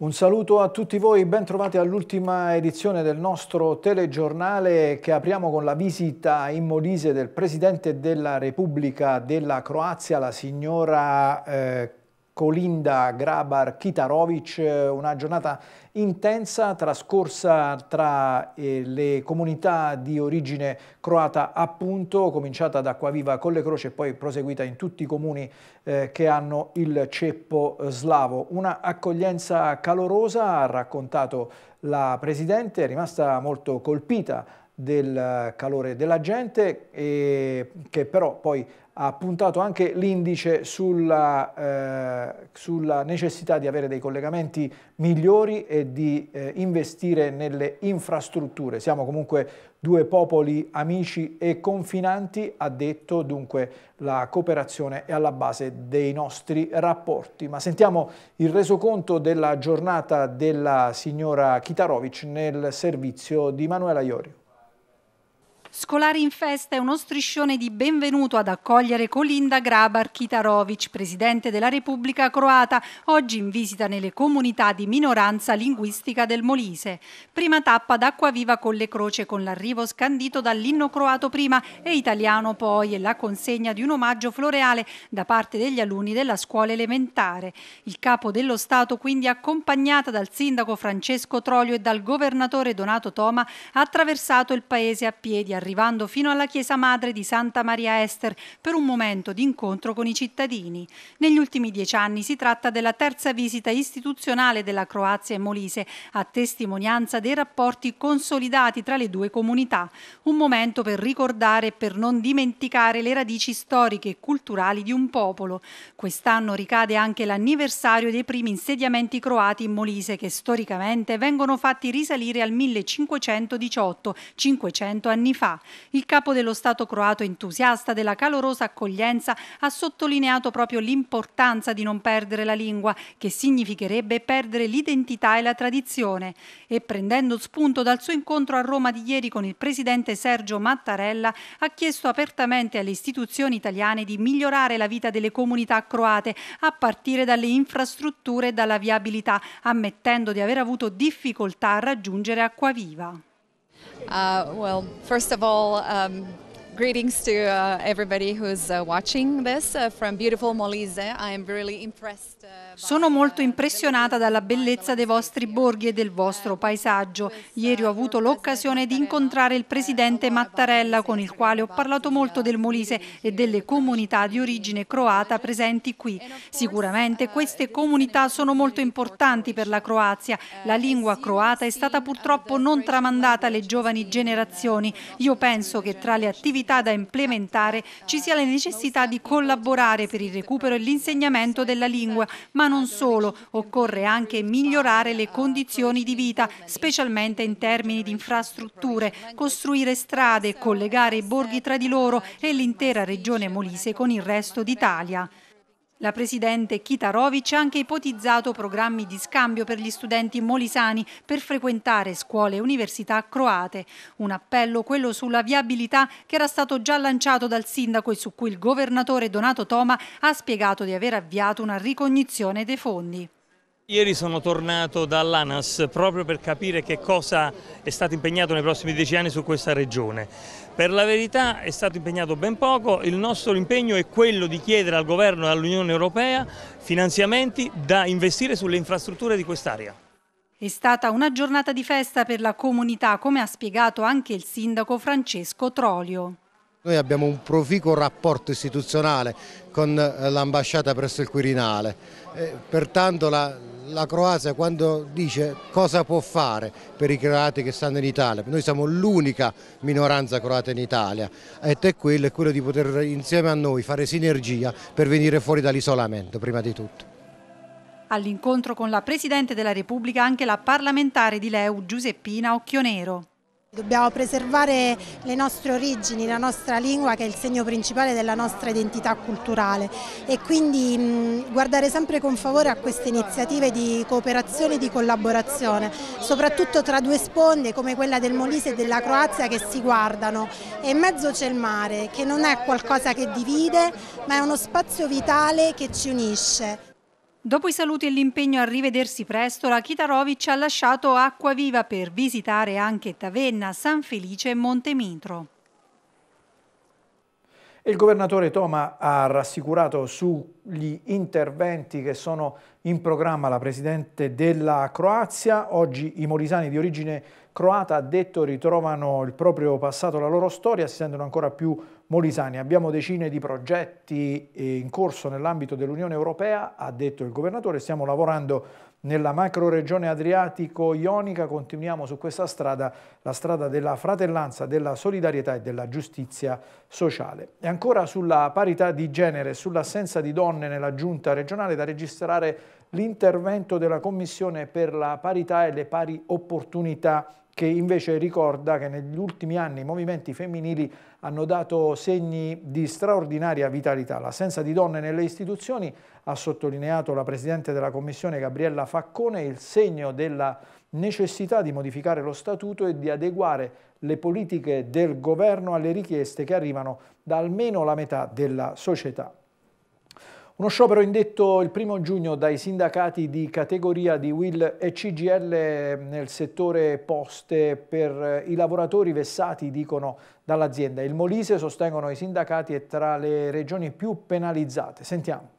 Un saluto a tutti voi, bentrovati all'ultima edizione del nostro telegiornale che apriamo con la visita in Molise del Presidente della Repubblica della Croazia, la signora eh, Kolinda Grabar Kitarovic, una giornata intensa trascorsa tra eh, le comunità di origine croata appunto, cominciata da Acquaviva con le Croce e poi proseguita in tutti i comuni eh, che hanno il ceppo slavo. Una accoglienza calorosa, ha raccontato la Presidente, è rimasta molto colpita del calore della gente che però poi ha puntato anche l'indice sulla, eh, sulla, necessità di avere dei collegamenti migliori e di eh, investire nelle infrastrutture. Siamo comunque due popoli amici e confinanti, ha detto dunque la cooperazione è alla base dei nostri rapporti. Ma sentiamo il resoconto della giornata della signora Kitarovic nel servizio di Manuela Iorio. Scolari in festa è uno striscione di benvenuto ad accogliere Colinda Grabar Kitarovic, presidente della Repubblica Croata, oggi in visita nelle comunità di minoranza linguistica del Molise. Prima tappa d'acqua viva con le croce con l'arrivo scandito dall'inno croato prima e italiano poi e la consegna di un omaggio floreale da parte degli alunni della scuola elementare. Il capo dello Stato quindi accompagnata dal sindaco Francesco Troglio e dal governatore Donato Toma ha attraversato il paese a piedi a arrivando fino alla chiesa madre di Santa Maria Ester per un momento di incontro con i cittadini. Negli ultimi dieci anni si tratta della terza visita istituzionale della Croazia e Molise, a testimonianza dei rapporti consolidati tra le due comunità. Un momento per ricordare e per non dimenticare le radici storiche e culturali di un popolo. Quest'anno ricade anche l'anniversario dei primi insediamenti croati in Molise che storicamente vengono fatti risalire al 1518, 500 anni fa città. Il capo dello Stato croato entusiasta della calorosa accoglienza ha sottolineato proprio l'importanza di non perdere la lingua, che significherebbe perdere l'identità e la tradizione. E prendendo spunto dal suo incontro a Roma di ieri con il presidente Sergio Mattarella, ha chiesto apertamente alle istituzioni italiane di migliorare la vita delle comunità croate a partire dalle infrastrutture e dalla viabilità, ammettendo di aver avuto difficoltà a raggiungere Acquaviva. Uh, well, first of all, um, Greetings to uh, everybody who's uh, watching this uh, from beautiful Molise. I am really impressed. Uh, sono molto impressionata dalla bellezza dei vostri borghi e del vostro paesaggio. Ieri ho avuto l'occasione di incontrare il eh, presidente Mattarella con il quale ho parlato molto del Molise e delle comunità di origine croata presenti qui. Sicuramente queste comunità sono molto importanti per la eh, Croazia. La eh, lingua croata è stata purtroppo non tramandata alle giovani generazioni. Io penso che tra le attività priorità da implementare ci sia la necessità di collaborare per il recupero e l'insegnamento della lingua, ma non solo, occorre anche migliorare le condizioni di vita, specialmente in termini di infrastrutture, costruire strade, collegare i borghi tra di loro e l'intera regione Molise con il resto d'Italia. La presidente Kitarovic ha anche ipotizzato programmi di scambio per gli studenti molisani per frequentare scuole e università croate. Un appello, quello sulla viabilità, che era stato già lanciato dal sindaco e su cui il governatore Donato Toma ha spiegato di aver avviato una ricognizione dei fondi. Ieri sono tornato dall'ANAS proprio per capire che cosa è stato impegnato nei prossimi dieci anni su questa regione. Per la verità è stato impegnato ben poco, il nostro impegno è quello di chiedere al governo e all'Unione Europea finanziamenti da investire sulle infrastrutture di quest'area. È stata una giornata di festa per la comunità, come ha spiegato anche il sindaco Francesco Trolio. Noi abbiamo un proficuo rapporto istituzionale con eh, l'ambasciata presso il Quirinale, eh, pertanto la, la Croazia quando dice cosa può fare per i croati che stanno in Italia, noi siamo l'unica minoranza croata in Italia ed è quello, è quello di poter insieme a noi fare sinergia per venire fuori dall'isolamento prima di tutto. All'incontro con la Presidente della Repubblica anche la parlamentare di Leu Giuseppina Occhionero. Dobbiamo preservare le nostre origini, la nostra lingua che è il segno principale della nostra identità culturale e quindi mm, guardare sempre con favore a queste iniziative di cooperazione e di collaborazione, soprattutto tra due sponde come quella del Molise e della Croazia che si guardano e in mezzo c'è il mare che non è qualcosa che divide ma è uno spazio vitale che ci unisce. Dopo i saluti e l'impegno a rivedersi presto, la Kitarovic ha lasciato Acqua Viva per visitare anche Tavenna, San Felice e Montemitro. Il governatore Toma ha rassicurato sugli interventi che sono in programma la presidente della Croazia. Oggi i morisani di origine croata, ha detto, ritrovano il proprio passato, la loro storia, si sentono ancora più Molisani, abbiamo decine di progetti eh, in corso nell'ambito dell'Unione Europea, ha detto il governatore, stiamo lavorando nella macro regione adriatico-ionica, continuiamo su questa strada, la strada della fratellanza, della solidarietà e della giustizia sociale. E ancora sulla parità di genere e sull'assenza di donne nella giunta regionale da registrare l'intervento della Commissione per la parità e le pari opportunità che invece ricorda che negli ultimi anni i movimenti femminili hanno dato segni di straordinaria vitalità. L'assenza di donne nelle istituzioni, ha sottolineato la Presidente della Commissione Gabriella Faccone, è il segno della necessità di modificare lo statuto e di adeguare le politiche del governo alle richieste che arrivano da almeno la metà della società. Uno sciopero indetto il primo giugno dai sindacati di categoria di Will e CGL nel settore poste per i lavoratori vessati, dicono, dall'azienda. Il Molise, sostengono i sindacati, è tra le regioni più penalizzate. Sentiamo.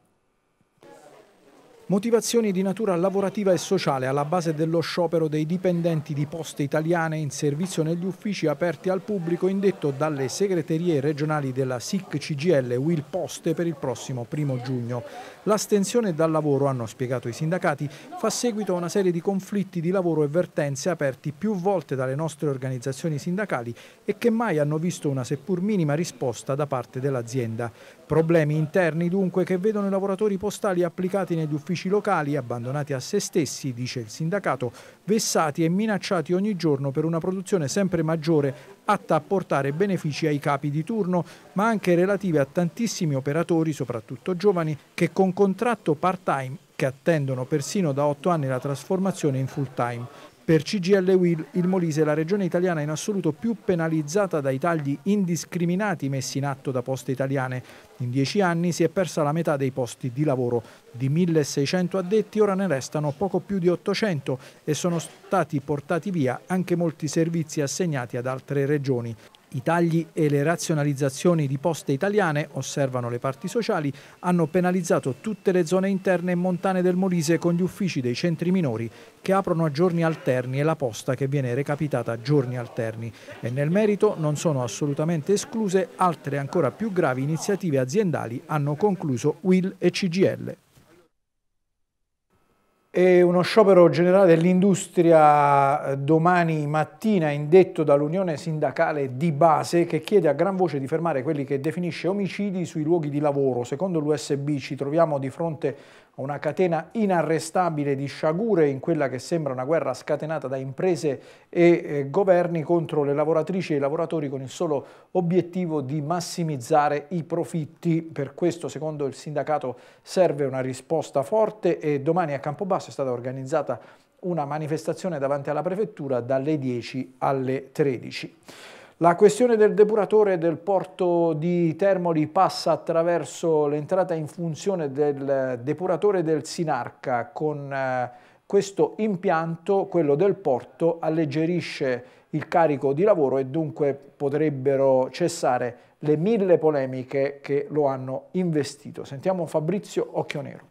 Motivazioni di natura lavorativa e sociale alla base dello sciopero dei dipendenti di poste italiane in servizio negli uffici aperti al pubblico indetto dalle segreterie regionali della SIC CGL Will Poste per il prossimo primo giugno. L'astensione dal lavoro, hanno spiegato i sindacati, fa seguito a una serie di conflitti di lavoro e vertenze aperti più volte dalle nostre organizzazioni sindacali e che mai hanno visto una seppur minima risposta da parte dell'azienda. Problemi interni dunque che vedono i lavoratori postali applicati negli uffici locali, abbandonati a se stessi, dice il sindacato, vessati e minacciati ogni giorno per una produzione sempre maggiore atta a portare benefici ai capi di turno, ma anche relative a tantissimi operatori, soprattutto giovani, che con contratto part-time che attendono persino da otto anni la trasformazione in full time. Per CGL Will, il Molise è la regione italiana in assoluto più penalizzata dai tagli indiscriminati messi in atto da poste italiane. In dieci anni si è persa la metà dei posti di lavoro. Di 1.600 addetti ora ne restano poco più di 800 e sono stati portati via anche molti servizi assegnati ad altre regioni. I tagli e le razionalizzazioni di poste italiane, osservano le parti sociali, hanno penalizzato tutte le zone interne e montane del Molise con gli uffici dei centri minori che aprono a giorni alterni e la posta che viene recapitata a giorni alterni. E nel merito non sono assolutamente escluse altre ancora più gravi iniziative aziendali, hanno concluso Will e CGL. E uno sciopero generale dell'industria eh, domani mattina indetto dall'Unione Sindacale di base che chiede a gran voce di fermare quelli che definisce omicidi sui luoghi di lavoro. Secondo l'USB ci troviamo di fronte una catena inarrestabile di sciagure in quella che sembra una guerra scatenata da imprese e eh, governi contro le lavoratrici e i lavoratori con il solo obiettivo di massimizzare i profitti. Per questo, secondo il sindacato, serve una risposta forte e domani a Campobasso è stata organizzata una manifestazione davanti alla prefettura dalle 10 alle 13. La questione del depuratore del porto di Termoli passa attraverso l'entrata in funzione del depuratore del Sinarca. Con eh, questo impianto, quello del porto, alleggerisce il carico di lavoro e dunque potrebbero cessare le mille polemiche che lo hanno investito. Sentiamo Fabrizio Occhionero.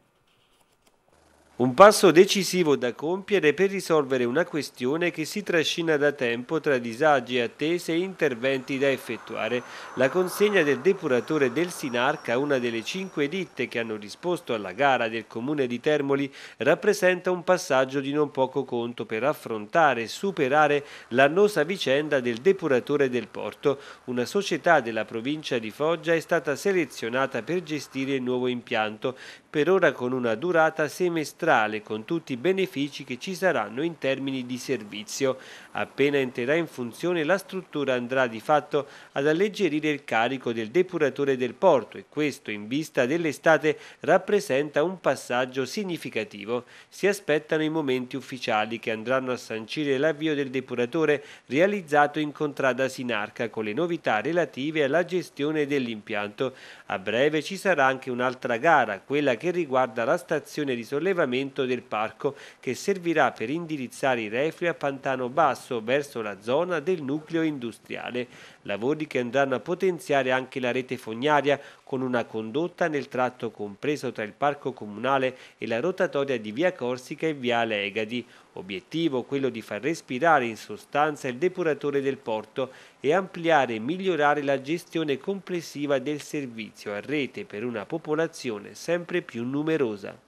Un passo decisivo da compiere per risolvere una questione che si trascina da tempo tra disagi, attese e interventi da effettuare. La consegna del depuratore del Sinarca, una delle cinque ditte che hanno risposto alla gara del comune di Termoli, rappresenta un passaggio di non poco conto per affrontare e superare l'annosa vicenda del depuratore del porto. Una società della provincia di Foggia è stata selezionata per gestire il nuovo impianto per ora con una durata semestrale con tutti i benefici che ci saranno in termini di servizio. Appena entrerà in funzione la struttura andrà di fatto ad alleggerire il carico del depuratore del porto e questo in vista dell'estate rappresenta un passaggio significativo. Si aspettano i momenti ufficiali che andranno a sancire l'avvio del depuratore realizzato in contrada Sinarca con le novità relative alla gestione dell'impianto. A breve ci sarà anche un'altra gara, quella che riguarda la stazione di sollevamento del parco che servirà per indirizzare i reflui a Pantano Basso verso la zona del nucleo industriale lavori che andranno a potenziare anche la rete fognaria con una condotta nel tratto compreso tra il Parco Comunale e la rotatoria di Via Corsica e Viale Egadi, obiettivo quello di far respirare in sostanza il depuratore del porto e ampliare e migliorare la gestione complessiva del servizio a rete per una popolazione sempre più numerosa.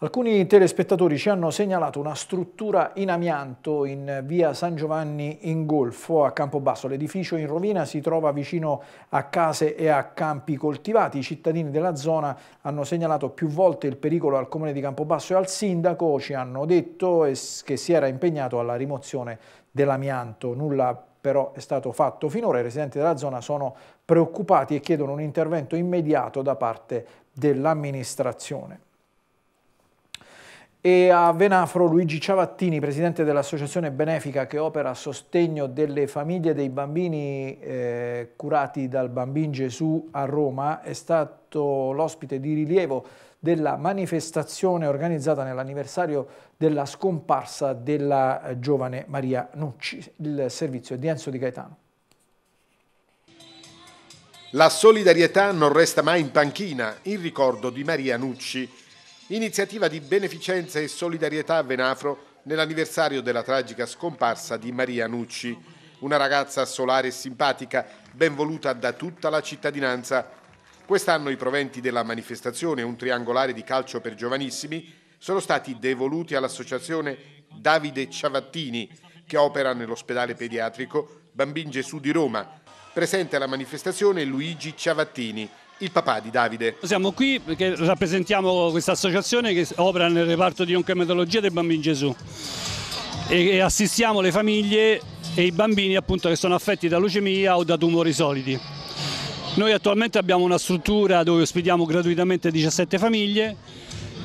Alcuni telespettatori ci hanno segnalato una struttura in amianto in via San Giovanni in Golfo a Campobasso. L'edificio in rovina si trova vicino a case e a campi coltivati. I cittadini della zona hanno segnalato più volte il pericolo al comune di Campobasso e al sindaco. Ci hanno detto che si era impegnato alla rimozione dell'amianto. Nulla però è stato fatto finora. I residenti della zona sono preoccupati e chiedono un intervento immediato da parte dell'amministrazione e a Venafro Luigi Ciavattini, presidente dell'associazione benefica che opera a sostegno delle famiglie dei bambini eh, curati dal Bambin Gesù a Roma, è stato l'ospite di rilievo della manifestazione organizzata nell'anniversario della scomparsa della eh, giovane Maria Nucci. Il servizio è di Enzo Di Gaetano. La solidarietà non resta mai in panchina, in ricordo di Maria Nucci, iniziativa di beneficenza e solidarietà a Venafro nell'anniversario della tragica scomparsa di Maria Nucci, una ragazza solare e simpatica, ben voluta da tutta la cittadinanza. Quest'anno i proventi della manifestazione, un triangolare di calcio per giovanissimi, sono stati devoluti all'associazione Davide Ciavattini, che opera nell'ospedale pediatrico Bambin Gesù di Roma. Presente alla manifestazione Luigi Ciavattini, il papà di Davide. Siamo qui perché rappresentiamo questa associazione che opera nel reparto di oncoematologia del Bambino Gesù e assistiamo le famiglie e i bambini appunto che sono affetti da leucemia o da tumori solidi. Noi attualmente abbiamo una struttura dove ospitiamo gratuitamente 17 famiglie,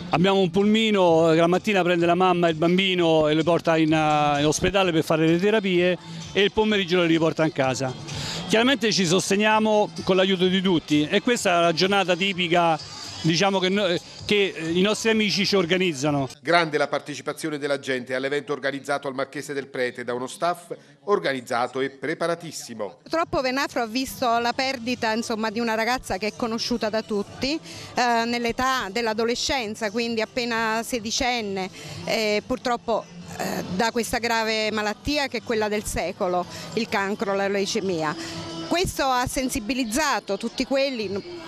abbiamo un pulmino che la mattina prende la mamma e il bambino e lo porta in, eh, in ospedale per fare le terapie e il pomeriggio lo riporta in casa. Chiaramente ci sosteniamo con l'aiuto di tutti e questa è la giornata tipica diciamo che, no, che, eh, i nostri amici ci organizzano. Grande la partecipazione della gente all'evento organizzato al Marchese del Prete da uno staff organizzato e preparatissimo. Purtroppo Venafro ha visto la perdita insomma, di una ragazza che è conosciuta da tutti eh, nell'età dell'adolescenza, quindi appena sedicenne, eh, purtroppo eh, da questa grave malattia che è quella del secolo, il cancro, la leucemia. Questo ha sensibilizzato tutti quelli,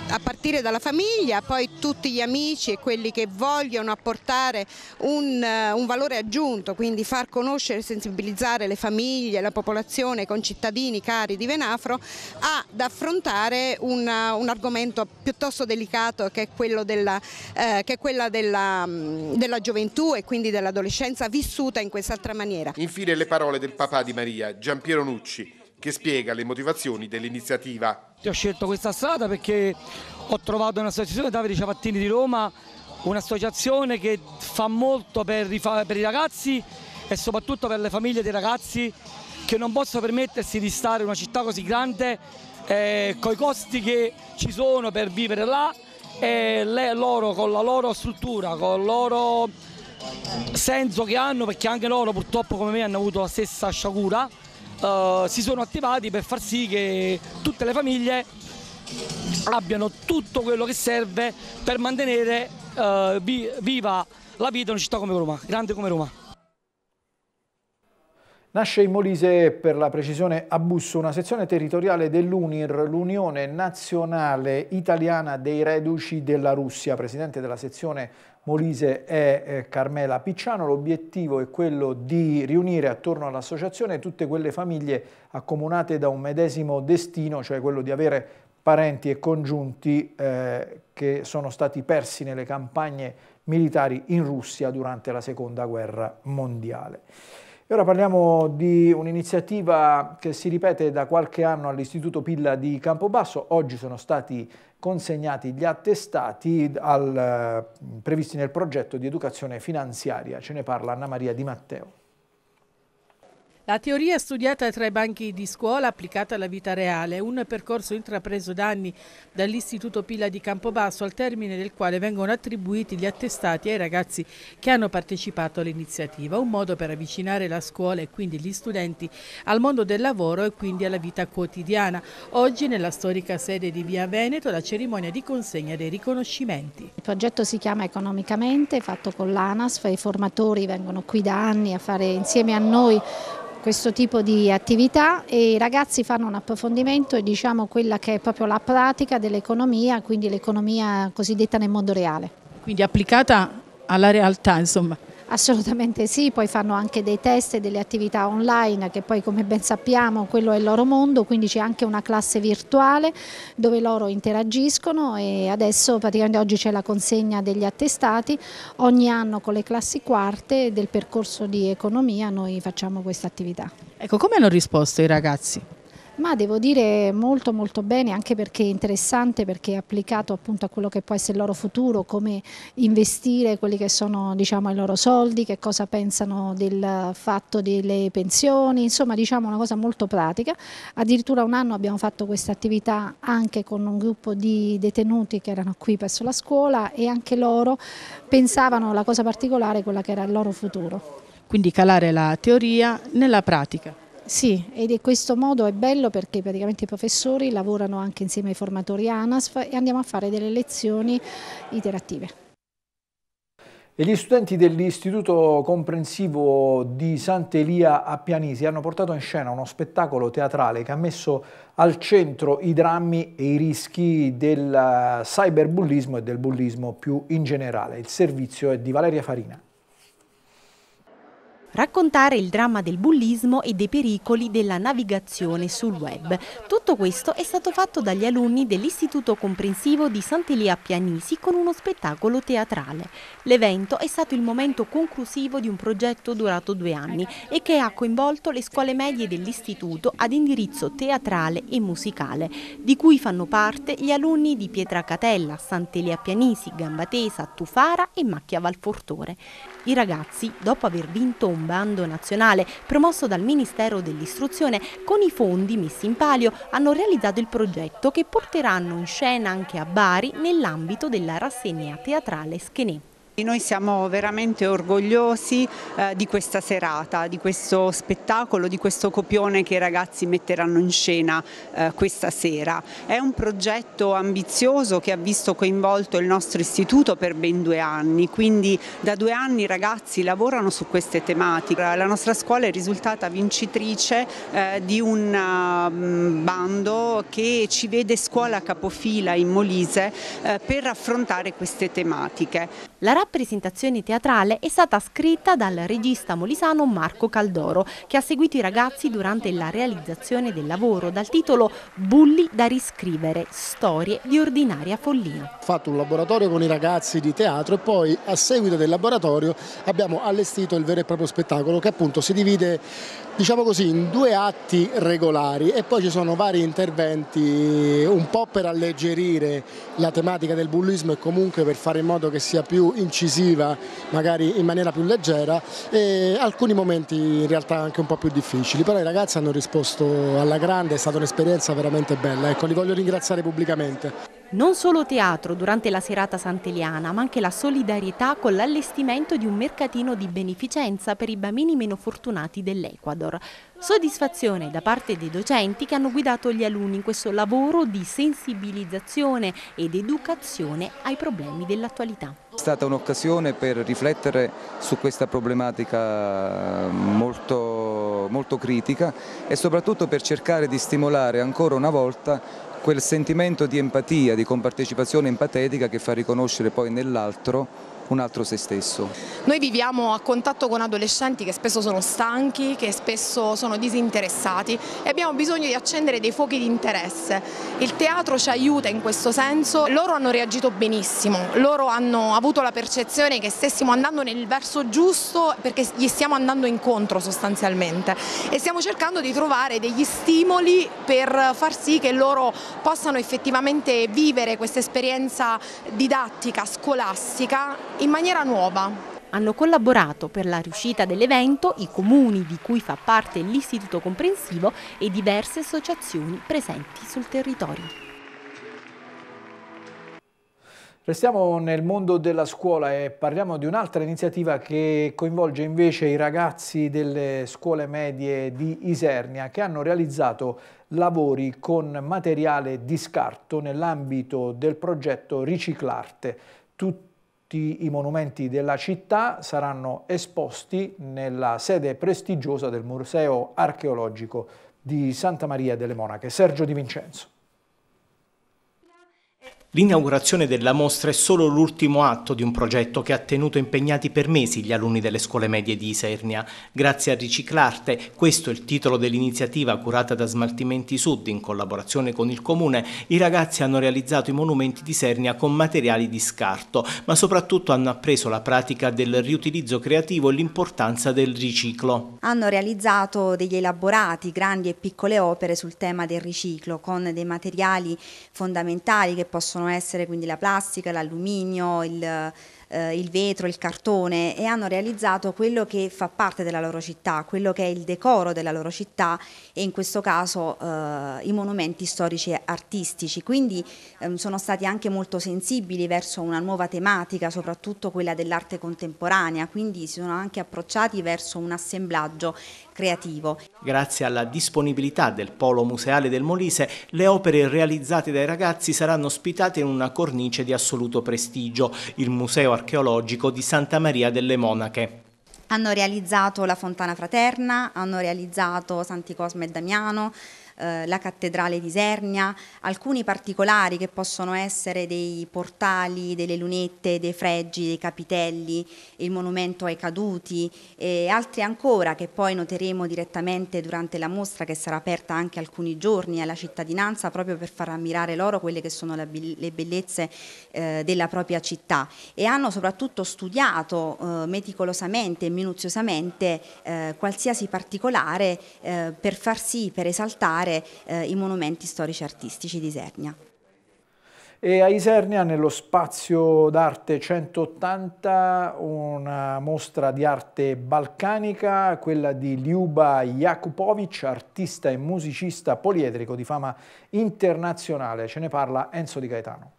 a partire dalla famiglia, poi tutti gli amici e quelli che vogliono apportare un, eh, un valore aggiunto, quindi far conoscere e sensibilizzare le famiglie, la popolazione, i concittadini cari di Venafro ad affrontare una, un argomento piuttosto delicato che è, quello della, eh, che è quella della, mm, della gioventù e quindi dell'adolescenza vissuta in quest'altra maniera. Infine le parole del papà di Maria, Giampiero Nucci che spiega le motivazioni dell'iniziativa. Ho scelto questa strada perché ho trovato un'associazione Davide Ciabattini di Roma un'associazione che fa molto per i, per i ragazzi e soprattutto per le famiglie dei ragazzi che non possono permettersi di stare in una città così grande eh, con i costi che ci sono per vivere là e le, loro con la loro struttura, con il loro senso che hanno, perché anche loro purtroppo come me hanno avuto la stessa sciagura eh, si sono attivati per far sì che tutte le famiglie abbiano tutto quello che serve per mantenere eh, vi, viva la vita in una città come Roma, grande come Roma. Nasce in Molise, per la precisione a Busso, una sezione territoriale dell'UNIR, l'Unione Nazionale Italiana dei Reduci della Russia. Presidente della sezione Molise è eh, Carmela Picciano. L'obiettivo è quello di riunire attorno all'associazione tutte quelle famiglie accomunate da un medesimo destino, cioè quello di avere parenti e congiunti eh, che sono stati persi nelle campagne militari in Russia durante la Seconda Guerra Mondiale. E ora parliamo di un'iniziativa che si ripete da qualche anno all'Istituto Pilla di Campobasso. Oggi sono stati consegnati gli attestati al, eh, previsti nel progetto di educazione finanziaria. Ce ne parla Anna Maria Di Matteo. La teoria studiata tra i banchi di scuola applicata alla vita reale, un percorso intrapreso da anni dall'Istituto Pila di Campobasso al termine del quale vengono attribuiti gli attestati ai ragazzi che hanno partecipato all'iniziativa, un modo per avvicinare la scuola e quindi gli studenti al mondo del lavoro e quindi alla vita quotidiana. Oggi nella storica sede di Via Veneto la cerimonia di consegna dei riconoscimenti. Il progetto si chiama Economicamente, fatto con l'ANASF, i formatori vengono qui da anni a fare insieme a noi questo tipo di attività e i ragazzi fanno un approfondimento e diciamo quella che è proprio la pratica dell'economia, quindi l'economia cosiddetta nel mondo reale. Quindi applicata alla realtà, insomma. Assolutamente sì, poi fanno anche dei test e delle attività online che poi come ben sappiamo quello è il loro mondo, quindi c'è anche una classe virtuale dove loro interagiscono e adesso praticamente oggi c'è la consegna degli attestati, ogni anno con le classi quarte del percorso di economia noi facciamo questa attività. Ecco, come hanno risposto i ragazzi? Ma devo dire molto molto bene anche perché è interessante, perché è applicato appunto a quello che può essere il loro futuro, come investire quelli che sono diciamo, i loro soldi, che cosa pensano del fatto delle pensioni, insomma diciamo una cosa molto pratica. Addirittura un anno abbiamo fatto questa attività anche con un gruppo di detenuti che erano qui presso la scuola e anche loro pensavano la cosa particolare, quella che era il loro futuro. Quindi calare la teoria nella pratica. Sì, ed in questo modo è bello perché praticamente i professori lavorano anche insieme ai formatori ANASF e andiamo a fare delle lezioni interattive. E gli studenti dell'Istituto Comprensivo di Sant'Elia a Pianisi hanno portato in scena uno spettacolo teatrale che ha messo al centro i drammi e i rischi del cyberbullismo e del bullismo più in generale. Il servizio è di Valeria Farina raccontare il dramma del bullismo e dei pericoli della navigazione sul web. Tutto questo è stato fatto dagli alunni dell'Istituto Comprensivo di Sant'Elia Pianisi con uno spettacolo teatrale. L'evento è stato il momento conclusivo di un progetto durato due anni e che ha coinvolto le scuole medie dell'Istituto ad indirizzo teatrale e musicale, di cui fanno parte gli alunni di Pietracatella, Sant'Elia Pianisi, Gambatesa, Tufara e Macchia Valfortore. I ragazzi, dopo aver vinto un bando nazionale promosso dal Ministero dell'Istruzione, con i fondi messi in palio hanno realizzato il progetto che porteranno in scena anche a Bari nell'ambito della rassegna teatrale Schenet. Noi siamo veramente orgogliosi eh, di questa serata, di questo spettacolo, di questo copione che i ragazzi metteranno in scena eh, questa sera. È un progetto ambizioso che ha visto coinvolto il nostro istituto per ben due anni, quindi da due anni i ragazzi lavorano su queste tematiche. La nostra scuola è risultata vincitrice eh, di un mm, bando che ci vede scuola capofila in Molise eh, per affrontare queste tematiche. La rappresentazione teatrale è stata scritta dal regista molisano Marco Caldoro, che ha seguito i ragazzi durante la realizzazione del lavoro dal titolo Bulli da riscrivere, storie di ordinaria follia. Ho fatto un laboratorio con i ragazzi di teatro e poi a seguito del laboratorio abbiamo allestito il vero e proprio spettacolo che appunto si divide diciamo così, in due atti regolari e poi ci sono vari interventi eh, un po' per alleggerire la tematica del bullismo e comunque per fare in modo che sia più incisiva, magari in maniera più leggera e alcuni momenti in realtà anche un po' più difficili, però i ragazzi hanno risposto alla grande, è stata un'esperienza veramente bella, ecco, li voglio ringraziare pubblicamente. Non solo teatro durante la serata santeliana, ma anche la solidarietà con l'allestimento di un mercatino di beneficenza per i bambini meno fortunati dell'Ecuador. Soddisfazione da parte dei docenti che hanno guidato gli alunni in questo lavoro di sensibilizzazione ed educazione ai problemi dell'attualità. È stata un'occasione per riflettere su questa problematica molto molto, critica e soprattutto per cercare di stimolare ancora una volta quel sentimento di empatia, di compartecipazione empatetica che fa riconoscere poi nell'altro un altro se stesso. Noi viviamo a contatto con adolescenti che spesso sono stanchi, che spesso sono disinteressati e abbiamo bisogno di accendere dei fuochi di interesse. Il teatro ci aiuta in questo senso, loro hanno reagito benissimo, loro hanno avuto la percezione che stessimo andando nel verso giusto perché gli stiamo andando incontro sostanzialmente e stiamo cercando di trovare degli stimoli per far sì che loro possano effettivamente vivere questa esperienza didattica, scolastica in maniera nuova. Hanno collaborato per la riuscita dell'evento i comuni di cui fa parte l'istituto comprensivo e diverse associazioni presenti sul territorio. Restiamo nel mondo della scuola e parliamo di un'altra iniziativa che coinvolge invece i ragazzi delle scuole medie di Isernia che hanno realizzato lavori con materiale di scarto nell'ambito del progetto Riciclarte. Tutti tutti i monumenti della città saranno esposti nella sede prestigiosa del Museo Archeologico di Santa Maria delle Monache. Sergio Di Vincenzo. L'inaugurazione della mostra è solo l'ultimo atto di un progetto che ha tenuto impegnati per mesi gli alunni delle scuole medie di Isernia. Grazie a Riciclarte, questo è il titolo dell'iniziativa curata da Smaltimenti Sud in collaborazione con il Comune, i ragazzi hanno realizzato i monumenti di Isernia con materiali di scarto, ma soprattutto hanno appreso la pratica del riutilizzo creativo e l'importanza del riciclo. Hanno realizzato degli elaborati, grandi e piccole opere sul tema del riciclo, con dei materiali fondamentali che possono possono essere quindi la plastica, l'alluminio, il, eh, il vetro, il cartone e hanno realizzato quello che fa parte della loro città, quello che è il decoro della loro città e in questo caso eh, i monumenti storici e artistici. Quindi ehm, sono stati anche molto sensibili verso una nuova tematica, soprattutto quella dell'arte contemporanea, quindi si sono anche approcciati verso un assemblaggio creativo. Grazie alla disponibilità del Polo Museale del Molise, le opere realizzate dai ragazzi saranno ospitate in una cornice di assoluto prestigio. Il museo archeologico di Santa Maria delle Monache. Hanno realizzato la Fontana Fraterna, hanno realizzato Santi Cosme e Damiano, eh, la cattedrale di Isernia, alcuni particolari che possono essere dei portali, delle lunette, dei fregi, dei capitelli, il monumento ai caduti e altri ancora che poi noteremo direttamente durante la mostra che sarà aperta anche alcuni giorni alla cittadinanza proprio per far ammirare loro quelle che sono le bellezze eh, della propria città e hanno soprattutto studiato eh, meticolosamente e minuziosamente eh, qualsiasi particolare eh, per far sì, per esaltare tutelare eh, i monumenti storici artistici di Isernia. E a Isernia, nello spazio d'arte 180, una mostra di arte balcanica, quella di Liuba Jakupovic, artista e musicista poliedrico di fama internazionale. Ce ne parla Enzo Di Gaetano.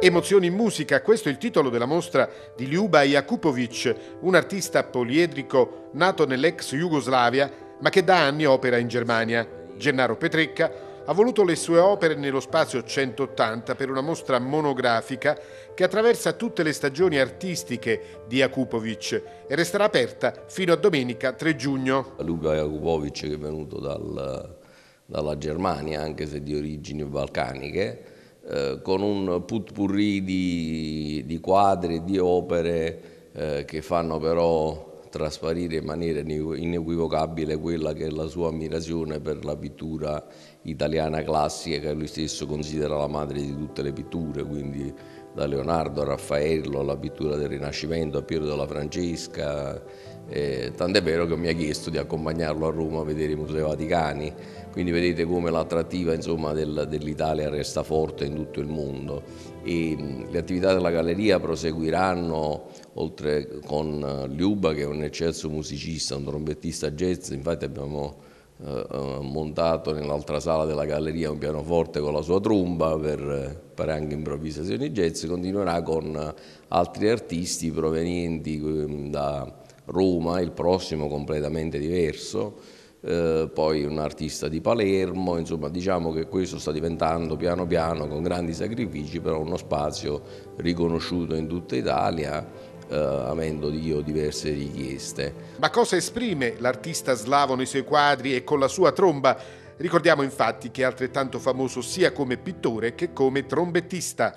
Emozioni in musica, questo è il titolo della mostra di Ljuba Jakupovic, un artista poliedrico nato nell'ex Jugoslavia ma che da anni opera in Germania. Gennaro Petrecca ha voluto le sue opere nello spazio 180 per una mostra monografica che attraversa tutte le stagioni artistiche di Jakupovic e resterà aperta fino a domenica 3 giugno. Ljuba Jakupovic che è venuto dal, dalla Germania, anche se di origini balcaniche, eh, con un putpurri di, di quadri, di opere eh, che fanno però trasparire in maniera inequivocabile quella che è la sua ammirazione per la pittura italiana classica che lui stesso considera la madre di tutte le pitture, quindi da Leonardo a Raffaello, alla pittura del Rinascimento, a Piero della Francesca, eh, tant'è vero che mi ha chiesto di accompagnarlo a Roma a vedere i Musei Vaticani, quindi vedete come l'attrattiva del, dell'Italia resta forte in tutto il mondo. E, le attività della galleria proseguiranno oltre con eh, Liuba che è un eccelso musicista, un trombettista jazz, infatti abbiamo eh, eh, montato nell'altra sala della galleria un pianoforte con la sua tromba per eh, fare anche improvvisazioni jazz, continuerà con altri artisti provenienti ehm, da Roma, il prossimo completamente diverso, eh, poi un artista di Palermo, insomma diciamo che questo sta diventando piano piano con grandi sacrifici però uno spazio riconosciuto in tutta Italia eh, avendo io diverse richieste. Ma cosa esprime l'artista slavo nei suoi quadri e con la sua tromba? Ricordiamo infatti che è altrettanto famoso sia come pittore che come trombettista.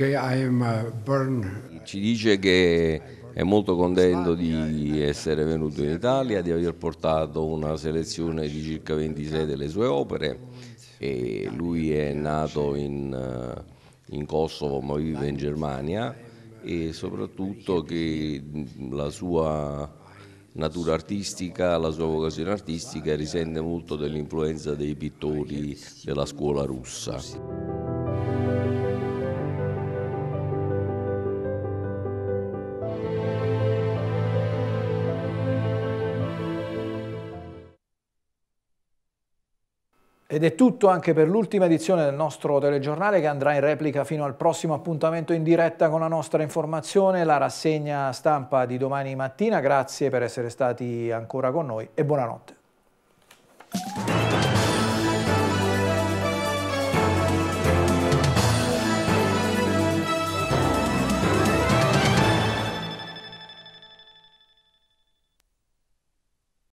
Ci dice che è molto contento di eh, essere venuto in Italia, di aver portato una selezione di circa 26 delle sue opere. E lui è nato in, eh, in Kosovo ma vive in Germania e soprattutto che la sua natura artistica, la sua vocazione artistica risente molto dell'influenza dei pittori della scuola russa. Ed è tutto anche per l'ultima edizione del nostro telegiornale che andrà in replica fino al prossimo appuntamento in diretta con la nostra informazione, la rassegna stampa di domani mattina. Grazie per essere stati ancora con noi e buonanotte.